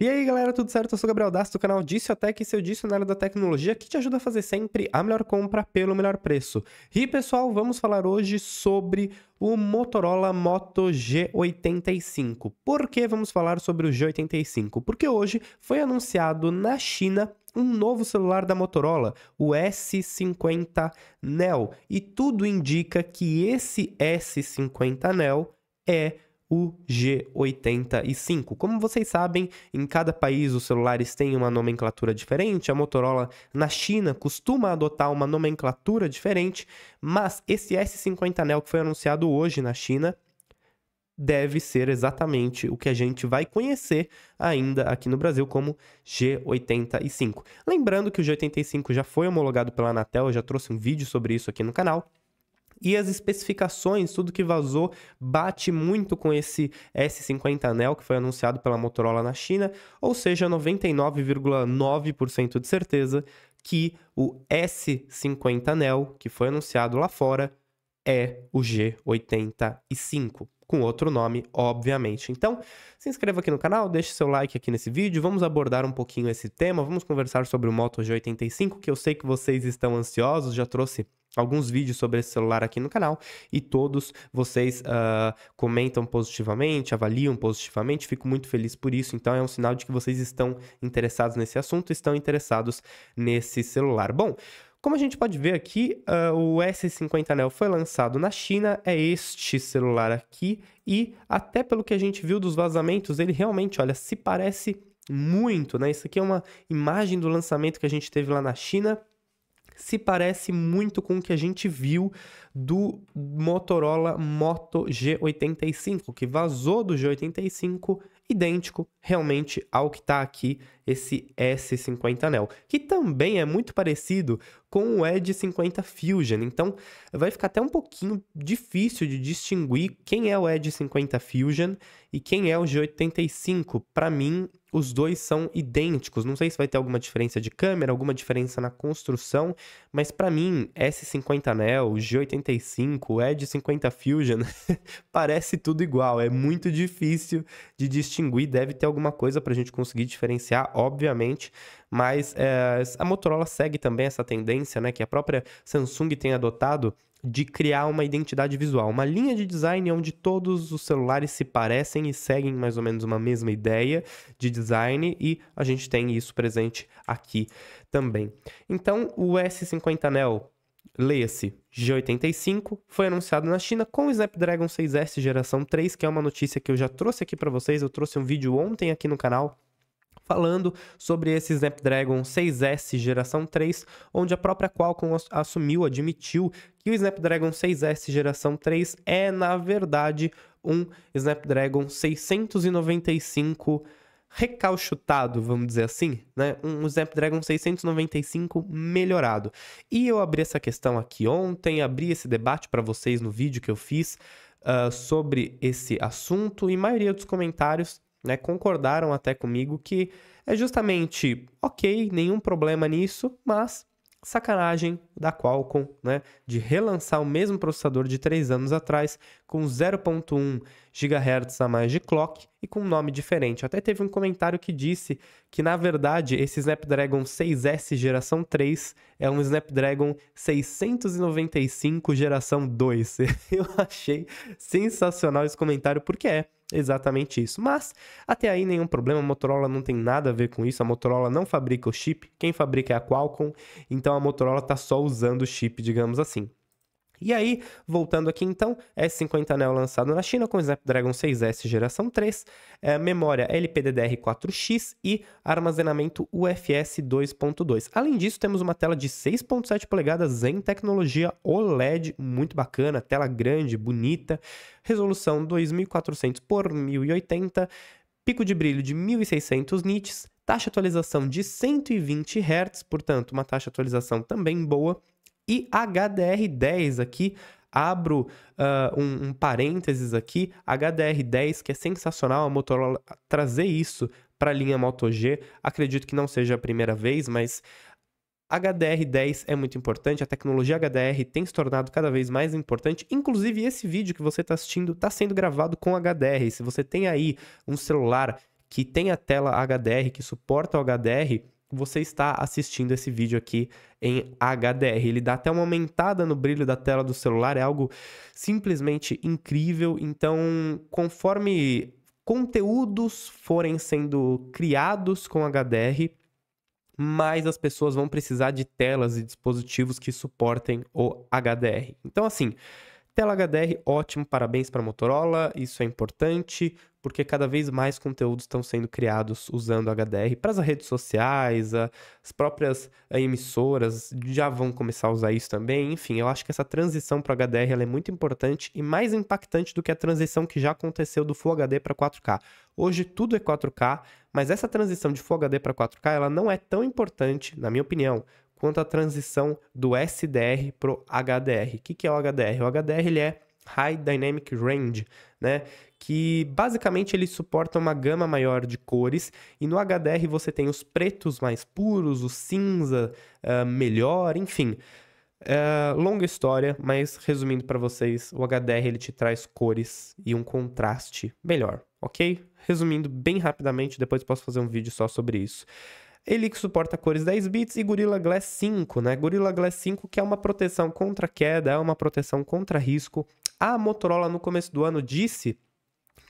E aí galera, tudo certo? Eu sou o Gabriel Dassi do canal é Tech. seu é dicionário da tecnologia que te ajuda a fazer sempre a melhor compra pelo melhor preço. E pessoal, vamos falar hoje sobre o Motorola Moto G85. Por que vamos falar sobre o G85? Porque hoje foi anunciado na China um novo celular da Motorola, o S50 Neo. E tudo indica que esse S50 Neo é o G85. Como vocês sabem, em cada país os celulares têm uma nomenclatura diferente. A Motorola na China costuma adotar uma nomenclatura diferente, mas esse S50 Neo que foi anunciado hoje na China deve ser exatamente o que a gente vai conhecer ainda aqui no Brasil como G85. Lembrando que o G85 já foi homologado pela Anatel, eu já trouxe um vídeo sobre isso aqui no canal. E as especificações, tudo que vazou, bate muito com esse S50 Anel que foi anunciado pela Motorola na China, ou seja, 99,9% de certeza que o S50 Anel que foi anunciado lá fora é o G85 com outro nome, obviamente. Então, se inscreva aqui no canal, deixe seu like aqui nesse vídeo, vamos abordar um pouquinho esse tema, vamos conversar sobre o Moto G85, que eu sei que vocês estão ansiosos, já trouxe alguns vídeos sobre esse celular aqui no canal e todos vocês uh, comentam positivamente, avaliam positivamente, fico muito feliz por isso. Então é um sinal de que vocês estão interessados nesse assunto, estão interessados nesse celular. Bom, como a gente pode ver aqui, uh, o S50 Neo foi lançado na China, é este celular aqui, e até pelo que a gente viu dos vazamentos, ele realmente, olha, se parece muito, né? Isso aqui é uma imagem do lançamento que a gente teve lá na China, se parece muito com o que a gente viu do Motorola Moto G85, que vazou do G85 idêntico realmente ao que está aqui, esse S50 Anel, que também é muito parecido com o Edge 50 Fusion, então vai ficar até um pouquinho difícil de distinguir quem é o Edge 50 Fusion e quem é o G85. Para mim, os dois são idênticos. Não sei se vai ter alguma diferença de câmera, alguma diferença na construção, mas para mim, S50 Neo, G85, Edge 50 Fusion, parece tudo igual. É muito difícil de distinguir. Deve ter alguma coisa para a gente conseguir diferenciar, obviamente. Mas é, a Motorola segue também essa tendência, né? Que a própria Samsung tem adotado de criar uma identidade visual, uma linha de design onde todos os celulares se parecem e seguem mais ou menos uma mesma ideia de design e a gente tem isso presente aqui também. Então, o S50 Neo, leia-se G85, foi anunciado na China com o Snapdragon 6S geração 3, que é uma notícia que eu já trouxe aqui para vocês, eu trouxe um vídeo ontem aqui no canal falando sobre esse Snapdragon 6S geração 3, onde a própria Qualcomm assumiu, admitiu que o Snapdragon 6S geração 3 é, na verdade, um Snapdragon 695 recalchutado, vamos dizer assim, né? Um Snapdragon 695 melhorado. E eu abri essa questão aqui ontem, abri esse debate para vocês no vídeo que eu fiz uh, sobre esse assunto e maioria dos comentários né, concordaram até comigo que é justamente, ok, nenhum problema nisso, mas sacanagem da Qualcomm, né, de relançar o mesmo processador de 3 anos atrás com 0.1 GHz a mais de clock e com um nome diferente. Até teve um comentário que disse que na verdade esse Snapdragon 6S geração 3 é um Snapdragon 695 geração 2. Eu achei sensacional esse comentário porque é Exatamente isso. Mas até aí nenhum problema, a Motorola não tem nada a ver com isso, a Motorola não fabrica o chip, quem fabrica é a Qualcomm, então a Motorola está só usando o chip, digamos assim. E aí, voltando aqui então, S50 Neo lançado na China com Snapdragon 6S geração 3, é, memória LPDDR4X e armazenamento UFS 2.2. Além disso, temos uma tela de 6.7 polegadas em tecnologia OLED, muito bacana, tela grande, bonita, resolução 2400 por 1080, pico de brilho de 1600 nits, taxa de atualização de 120 Hz, portanto, uma taxa de atualização também boa, e HDR10 aqui. Abro uh, um, um parênteses aqui, HDR10, que é sensacional a Motorola trazer isso para a linha Moto G. Acredito que não seja a primeira vez, mas HDR10 é muito importante, a tecnologia HDR tem se tornado cada vez mais importante. Inclusive, esse vídeo que você está assistindo está sendo gravado com HDR. Se você tem aí um celular que tem a tela HDR, que suporta o HDR, você está assistindo esse vídeo aqui em HDR. Ele dá até uma aumentada no brilho da tela do celular, é algo simplesmente incrível. Então, conforme conteúdos forem sendo criados com HDR, mais as pessoas vão precisar de telas e dispositivos que suportem o HDR. Então, assim, Tela HDR, ótimo, parabéns para a Motorola, isso é importante, porque cada vez mais conteúdos estão sendo criados usando HDR para as redes sociais, as próprias eh, emissoras já vão começar a usar isso também. Enfim, eu acho que essa transição para HDR é muito importante e mais impactante do que a transição que já aconteceu do Full HD para 4K. Hoje tudo é 4K, mas essa transição de Full HD para 4K ela não é tão importante, na minha opinião, quanto à transição do SDR para o HDR. O que, que é o HDR? O HDR ele é High Dynamic Range, né? Que basicamente ele suporta uma gama maior de cores. E no HDR você tem os pretos mais puros, o cinza uh, melhor, enfim. Uh, longa história, mas resumindo para vocês, o HDR ele te traz cores e um contraste melhor, ok? Resumindo bem rapidamente, depois posso fazer um vídeo só sobre isso. Ele que suporta cores 10 bits e Gorilla Glass 5, né? Gorilla Glass 5 que é uma proteção contra queda, é uma proteção contra risco. A Motorola no começo do ano disse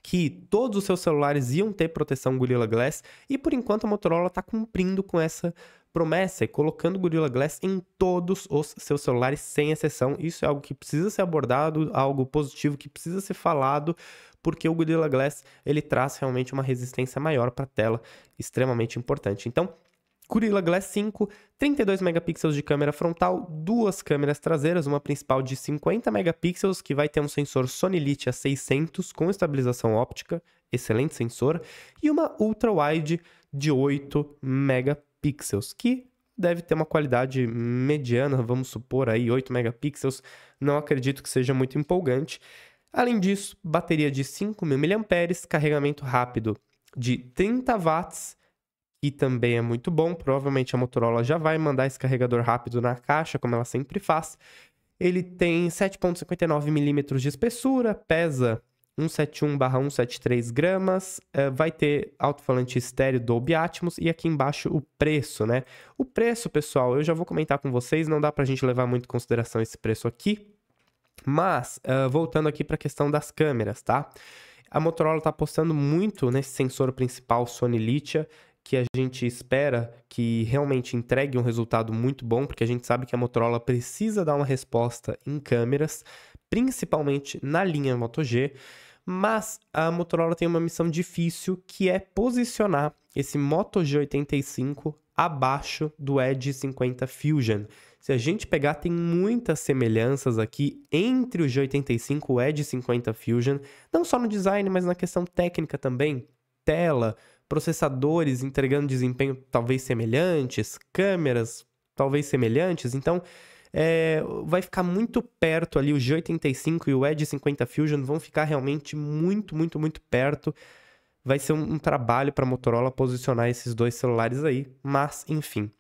que todos os seus celulares iam ter proteção Gorilla Glass e por enquanto a Motorola está cumprindo com essa promessa e é colocando Gorilla Glass em todos os seus celulares, sem exceção. Isso é algo que precisa ser abordado, algo positivo que precisa ser falado, porque o Gorilla Glass ele traz realmente uma resistência maior para a tela, extremamente importante. Então, Gorilla Glass 5, 32 megapixels de câmera frontal, duas câmeras traseiras, uma principal de 50 megapixels que vai ter um sensor Sony Lite A600 com estabilização óptica, excelente sensor, e uma ultra wide de 8 megapixels megapixels, que deve ter uma qualidade mediana, vamos supor aí 8 megapixels, não acredito que seja muito empolgante. Além disso, bateria de 5.000 mAh, carregamento rápido de 30 watts, que também é muito bom, provavelmente a Motorola já vai mandar esse carregador rápido na caixa, como ela sempre faz. Ele tem 7.59 milímetros de espessura, pesa 171/173 gramas, uh, vai ter alto-falante estéreo Dolby Atmos e aqui embaixo o preço, né? O preço, pessoal, eu já vou comentar com vocês, não dá pra gente levar muito em consideração esse preço aqui, mas uh, voltando aqui para a questão das câmeras, tá? A Motorola está apostando muito nesse sensor principal Sony Litia, que a gente espera que realmente entregue um resultado muito bom, porque a gente sabe que a Motorola precisa dar uma resposta em câmeras, principalmente na linha Moto G. Mas a Motorola tem uma missão difícil que é posicionar esse Moto G85 abaixo do Edge 50 Fusion. Se a gente pegar, tem muitas semelhanças aqui entre o G85 e o Edge 50 Fusion, não só no design, mas na questão técnica também. Tela, processadores entregando desempenho talvez semelhantes, câmeras talvez semelhantes. Então, é, vai ficar muito perto ali. O G85 e o Edge 50 Fusion vão ficar realmente muito, muito, muito perto. Vai ser um, um trabalho para a Motorola posicionar esses dois celulares aí, mas enfim.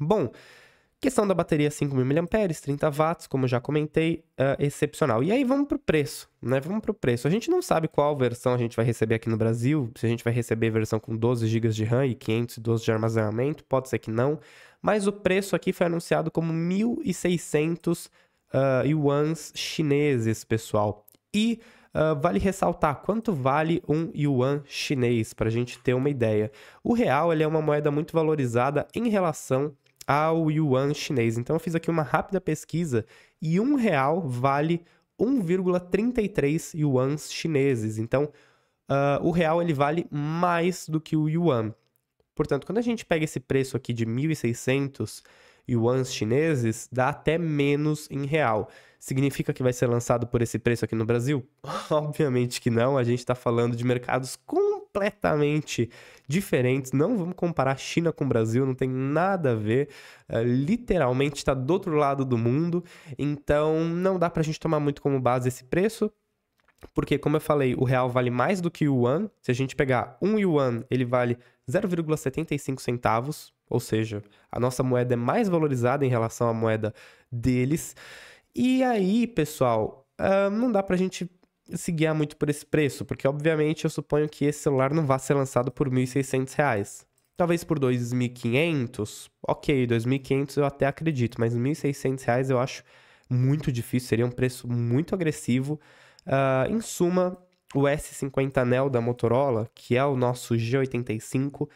Bom, Questão da bateria 5.000 mAh, 30 watts, como já comentei, uh, excepcional. E aí vamos para o preço, né? Vamos para o preço. A gente não sabe qual versão a gente vai receber aqui no Brasil, se a gente vai receber versão com 12 GB de RAM e 512 de armazenamento, pode ser que não. Mas o preço aqui foi anunciado como 1.600 uh, é, yuans chineses, pessoal. E uh, vale ressaltar quanto vale um yuan chinês, para a gente ter uma ideia. O real ele é uma moeda muito valorizada em relação ao yuan chinês. Então eu fiz aqui uma rápida pesquisa e um real vale 1,33 yuans chineses. Então uh, o real ele vale mais do que o yuan. Portanto, quando a gente pega esse preço aqui de 1.600 yuans chineses, dá até menos em real. Significa que vai ser lançado por esse preço aqui no Brasil? Obviamente que não, a gente está falando de mercados com completamente diferentes. Não vamos comparar China com Brasil, não tem nada a ver. É, literalmente está do outro lado do mundo, então não dá para a gente tomar muito como base esse preço. Porque, como eu falei, o real vale mais do que o yuan. Se a gente pegar um yuan, ele vale 0,75 centavos, ou seja, a nossa moeda é mais valorizada em relação à moeda deles. E aí, pessoal, uh, não dá para a gente se guiar muito por esse preço, porque obviamente eu suponho que esse celular não vai ser lançado por R$ 1.600. Talvez por 2.500, ok, 2.500 eu até acredito, mas R$ 1.600 eu acho muito difícil, seria um preço muito agressivo. Uh, em suma, o S50 Anel da Motorola, que é o nosso G85,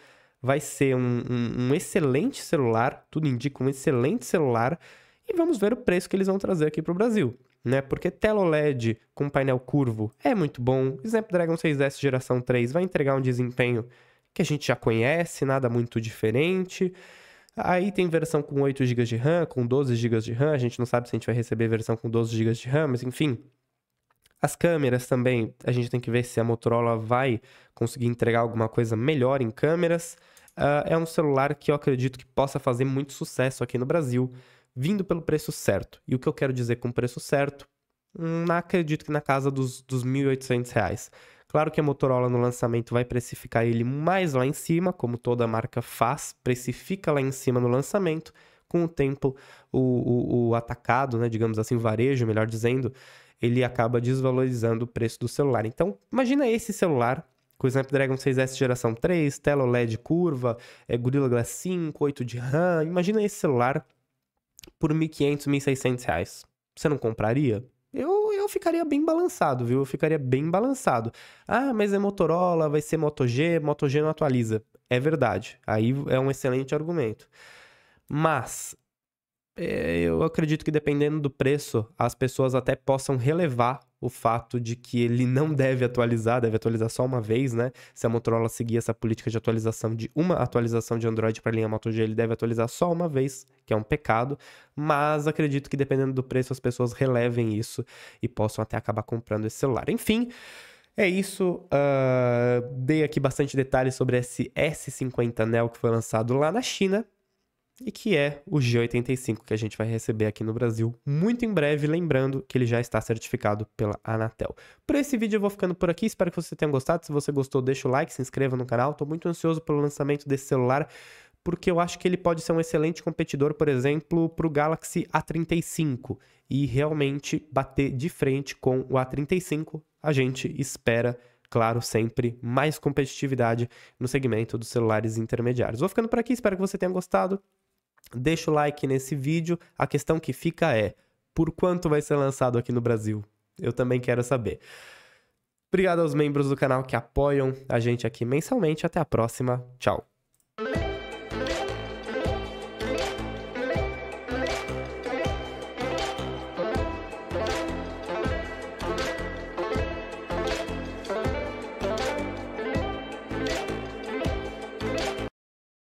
vai ser um, um, um, excelente celular, tudo indica um excelente celular, e vamos ver o preço que eles vão trazer aqui para o Brasil né? Porque tela OLED com painel curvo é muito bom. Snapdragon 6S geração 3 vai entregar um desempenho que a gente já conhece, nada muito diferente. Aí tem versão com 8 GB de RAM, com 12 GB de RAM, a gente não sabe se a gente vai receber versão com 12 GB de RAM, mas enfim. As câmeras também, a gente tem que ver se a Motorola vai conseguir entregar alguma coisa melhor em câmeras. Uh, é um celular que eu acredito que possa fazer muito sucesso aqui no Brasil vindo pelo preço certo. E o que eu quero dizer com preço certo? não hum, acredito que na casa dos, dos 1.800 reais. Claro que a Motorola no lançamento vai precificar ele mais lá em cima, como toda marca faz, precifica lá em cima no lançamento. Com o tempo, o, o, o atacado, né, digamos assim, o varejo, melhor dizendo, ele acaba desvalorizando o preço do celular. Então, imagina esse celular com o Snapdragon 6S geração 3, tela OLED curva, é, Gorilla Glass 5, 8 de RAM. Imagina esse celular por 1.500, 1.600 reais. Você não compraria? Eu, eu ficaria bem balançado, viu? Eu ficaria bem balançado. Ah, mas é Motorola, vai ser Moto G, Moto G não atualiza. É verdade. Aí é um excelente argumento. Mas é, eu acredito que dependendo do preço, as pessoas até possam relevar o fato de que ele não deve atualizar, deve atualizar só uma vez, né? Se a Motorola seguir essa política de atualização de uma atualização de Android para a linha Moto G, ele deve atualizar só uma vez que é um pecado, mas acredito que dependendo do preço as pessoas relevem isso e possam até acabar comprando esse celular. Enfim. É isso, uh, dei aqui bastante detalhes sobre esse S50 Neo que foi lançado lá na China, e que é o G85 que a gente vai receber aqui no Brasil muito em breve, lembrando que ele já está certificado pela Anatel. Por esse vídeo eu vou ficando por aqui, espero que você tenha gostado. Se você gostou, deixa o like, se inscreva no canal. Estou muito ansioso pelo lançamento desse celular porque eu acho que ele pode ser um excelente competidor, por exemplo, para o Galaxy A35 e realmente bater de frente com o A35. A gente espera, claro, sempre mais competitividade no segmento dos celulares intermediários. Vou ficando por aqui, espero que você tenha gostado. Deixa o like nesse vídeo. A questão que fica é: por quanto vai ser lançado aqui no Brasil? Eu também quero saber. Obrigado aos membros do canal que apoiam a gente aqui mensalmente. Até a próxima. Tchau.